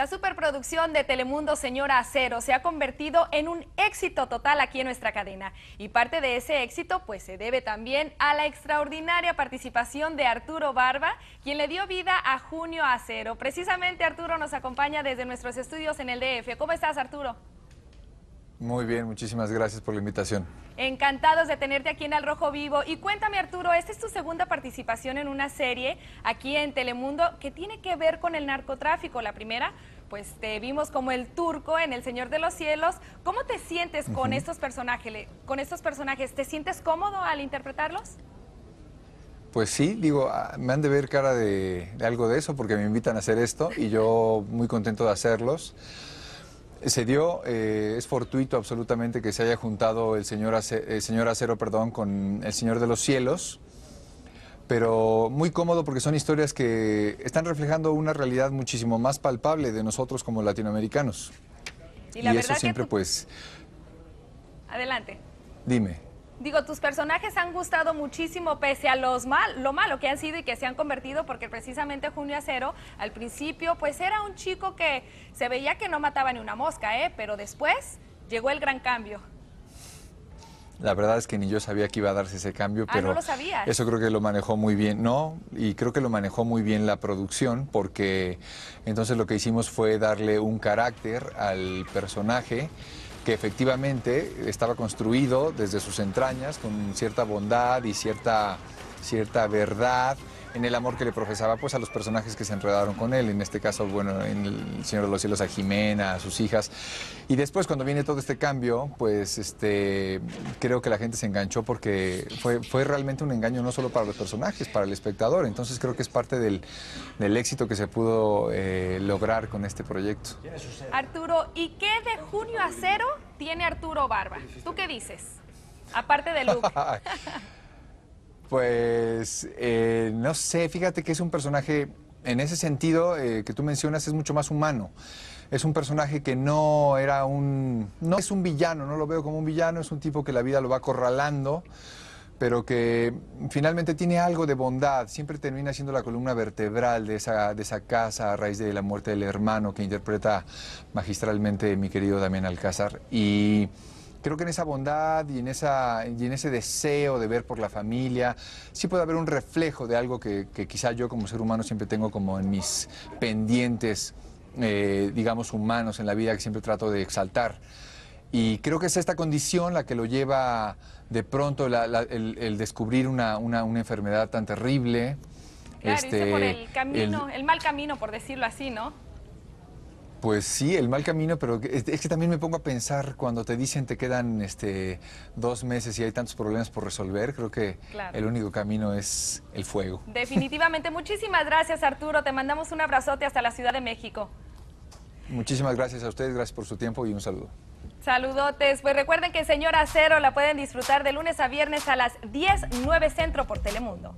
La superproducción de Telemundo Señora Acero se ha convertido en un éxito total aquí en nuestra cadena y parte de ese éxito pues se debe también a la extraordinaria participación de Arturo Barba, quien le dio vida a Junio Acero. Precisamente Arturo nos acompaña desde nuestros estudios en el DF. ¿Cómo estás Arturo? Muy bien, muchísimas gracias por la invitación. Encantados de tenerte aquí en El Rojo Vivo. Y cuéntame, Arturo, esta es tu segunda participación en una serie aquí en Telemundo que tiene que ver con el narcotráfico. La primera, pues te vimos como el turco en El Señor de los Cielos. ¿Cómo te sientes con estos personajes? Con estos personajes, ¿te sientes cómodo al interpretarlos? Pues sí, digo, ah, me han de ver cara de algo de eso porque me invitan a hacer esto y yo muy contento de hacerlos. Se dio, eh, es fortuito absolutamente que se haya juntado el señor, el señor Acero perdón, con el Señor de los Cielos, pero muy cómodo porque son historias que están reflejando una realidad muchísimo más palpable de nosotros como latinoamericanos. Y, eso siempre pues... Adelante. Dime. Digo, tus personajes han gustado muchísimo pese a los mal, lo malo que han sido y que se han convertido, porque precisamente Junio Acero al principio pues era un chico que se veía que no mataba ni una mosca, ¿eh? pero después llegó el gran cambio. La verdad es que ni yo sabía que iba a darse ese cambio, ah, pero ¿no lo sabía. eso creo que lo manejó muy bien, ¿no? Y creo que lo manejó muy bien la producción, porque entonces lo que hicimos fue darle un carácter al personaje que efectivamente estaba construido desde sus entrañas con cierta bondad y cierta cierta verdad en el amor que le profesaba pues a los personajes que se enredaron con él, en este caso, bueno, en El Señor de los Cielos a Jimena, a sus hijas. Y después cuando viene todo este cambio, pues este creo que la gente se enganchó porque fue, fue realmente un engaño no solo para los personajes, para el espectador. Entonces creo que es parte del, éxito que se pudo eh, lograr con este proyecto. Arturo, ¿y qué de junio a cero tiene Arturo Barba? ¿Tú qué dices? Aparte de Luke. Pues eh, no sé, fíjate que es un personaje, en ese sentido eh, que tú mencionas, es mucho más humano. Es un personaje que no era un... No es un villano, no lo veo como un villano, es un tipo que la vida lo va acorralando, pero que finalmente tiene algo de bondad. Siempre termina siendo la columna vertebral de esa, de esa casa a raíz de la muerte del hermano que interpreta magistralmente mi querido Damián Alcázar. Y Creo que en esa bondad y en, esa, y en ese deseo de ver por la familia, sí puede haber un reflejo de algo que, que quizá yo como ser humano siempre tengo como en mis pendientes, eh, digamos, humanos en la vida que siempre trato de exaltar. Y creo que es esta condición la que lo lleva de pronto el, descubrir una, enfermedad tan terrible. Claro, este, por el camino, el mal camino, por decirlo así, ¿no? Pues sí, el mal camino, pero es, que también me pongo a pensar cuando te dicen te quedan este, dos meses y hay tantos problemas por resolver, creo que el único camino es el fuego. Definitivamente, muchísimas gracias Arturo, te mandamos un abrazote hasta la Ciudad de México. Muchísimas gracias a ustedes, gracias por su tiempo y un saludo. Saludotes, pues recuerden que Señora Cero la pueden disfrutar de lunes a viernes a las 10, 9 centro por Telemundo.